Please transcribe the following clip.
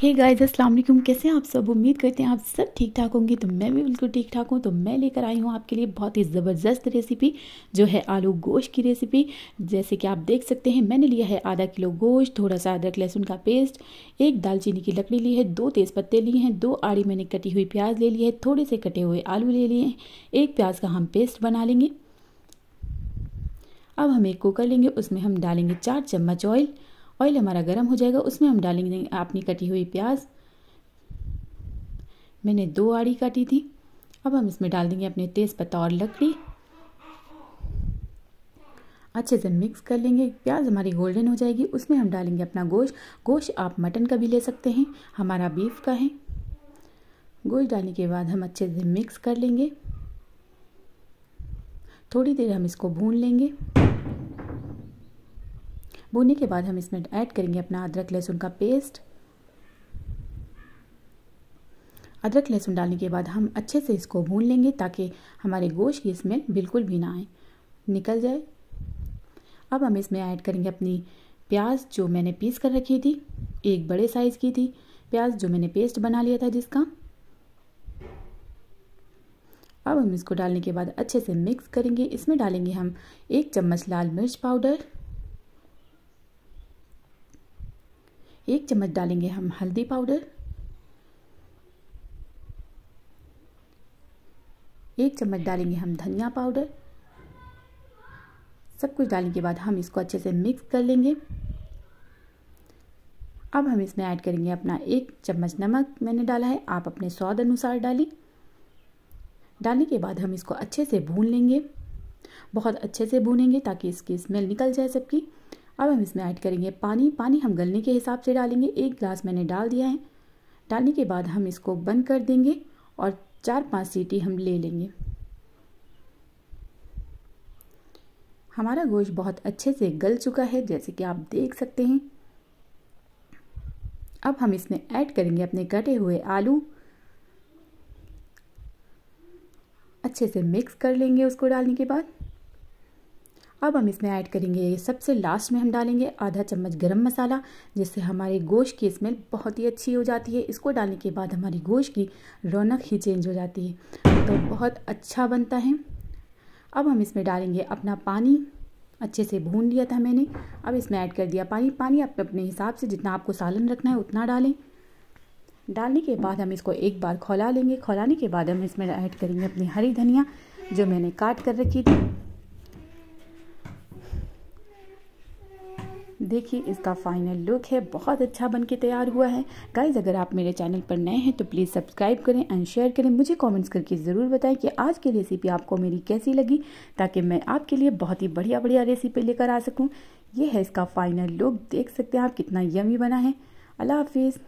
hey guys अस्सलाम वालेकुम कैसे हैं आप सब उम्मीद करते हैं आप सब ठीक ठाक होंगे तो मैं भी बिल्कुल ठीक ठाक हूँ तो मैं लेकर आई हूँ आपके लिए बहुत ही ज़बरदस्त रेसिपी जो है आलू गोश्त की रेसिपी जैसे कि आप देख सकते हैं मैंने लिया है आधा किलो गोश्त थोड़ा सा अदरक लहसुन का पेस्ट एक दालचीनी की लकड़ी ली है दो तेज़ पत्ते लिए हैं दो आड़ी मैंने कटी हुई प्याज ले ली है थोड़े से कटे हुए आलू ले लिए हैं एक प्याज का हम पेस्ट बना लेंगे अब हम एक कुकर लेंगे उसमें हम डालेंगे चार चम्मच ऑयल ऑयल हमारा गर्म हो जाएगा उसमें हम डालेंगे अपनी कटी हुई प्याज मैंने दो आड़ी काटी थी अब हम इसमें डाल देंगे अपने तेज़पत्ता और लकड़ी अच्छे से मिक्स कर लेंगे प्याज हमारी गोल्डन हो जाएगी उसमें हम डालेंगे अपना गोश्त गोश्त आप मटन का भी ले सकते हैं हमारा बीफ का है गोश्त डालने के बाद हम अच्छे से मिक्स कर लेंगे थोड़ी देर हम इसको भून लेंगे भूनने के बाद हम इसमें ऐड करेंगे अपना अदरक लहसुन का पेस्ट अदरक लहसुन डालने के बाद हम अच्छे से इसको भून लेंगे ताकि हमारे गोश्त की स्मेल बिल्कुल भी ना आए निकल जाए अब हम इसमें ऐड करेंगे अपनी प्याज जो मैंने पीस कर रखी थी एक बड़े साइज़ की थी प्याज जो मैंने पेस्ट बना लिया था जिसका अब हम इसको डालने के बाद अच्छे से मिक्स करेंगे इसमें डालेंगे हम एक चम्मच लाल मिर्च पाउडर एक चम्मच डालेंगे हम हल्दी पाउडर एक चम्मच डालेंगे हम धनिया पाउडर सब कुछ डालने के बाद हम इसको अच्छे से मिक्स कर लेंगे अब हम इसमें ऐड करेंगे अपना एक चम्मच नमक मैंने डाला है आप अपने स्वाद अनुसार डालें डालने के बाद हम इसको अच्छे से भून लेंगे बहुत अच्छे से भूनेंगे ताकि इसकी स्मेल निकल जाए सबकी अब हम इसमें ऐड करेंगे पानी पानी हम गलने के हिसाब से डालेंगे एक गिलास मैंने डाल दिया है डालने के बाद हम इसको बंद कर देंगे और चार पांच सीटी हम ले लेंगे हमारा गोश्त बहुत अच्छे से गल चुका है जैसे कि आप देख सकते हैं अब हम इसमें ऐड करेंगे अपने कटे हुए आलू अच्छे से मिक्स कर लेंगे उसको डालने के बाद अब हम इसमें ऐड करेंगे सबसे लास्ट में हम डालेंगे आधा चम्मच गरम मसाला जिससे हमारे गोश्त की स्मेल बहुत ही अच्छी हो जाती है इसको डालने के बाद हमारी गोश्त की रौनक ही चेंज हो जाती है तो बहुत अच्छा बनता है अब हम इसमें डालेंगे अपना पानी अच्छे से भून लिया था मैंने अब इसमें ऐड कर दिया पानी पानी आप अपने हिसाब से जितना आपको सालन रखना है उतना डालें डालने के बाद हम इसको एक बार खौला लेंगे खौलाने के बाद हम इसमें ऐड करेंगे अपनी हरी धनिया जो मैंने काट कर रखी थी देखिए इसका फाइनल लुक है बहुत अच्छा बन के तैयार हुआ है गाइज अगर आप मेरे चैनल पर नए हैं तो प्लीज़ सब्सक्राइब करें एंड शेयर करें मुझे कमेंट्स करके ज़रूर बताएं कि आज की रेसिपी आपको मेरी कैसी लगी ताकि मैं आपके लिए बहुत ही बढ़िया बढ़िया रेसिपी लेकर आ सकूँ ये है इसका फाइनल लुक देख सकते हैं आप कितना यमी बना है अल्लाह हाफिज़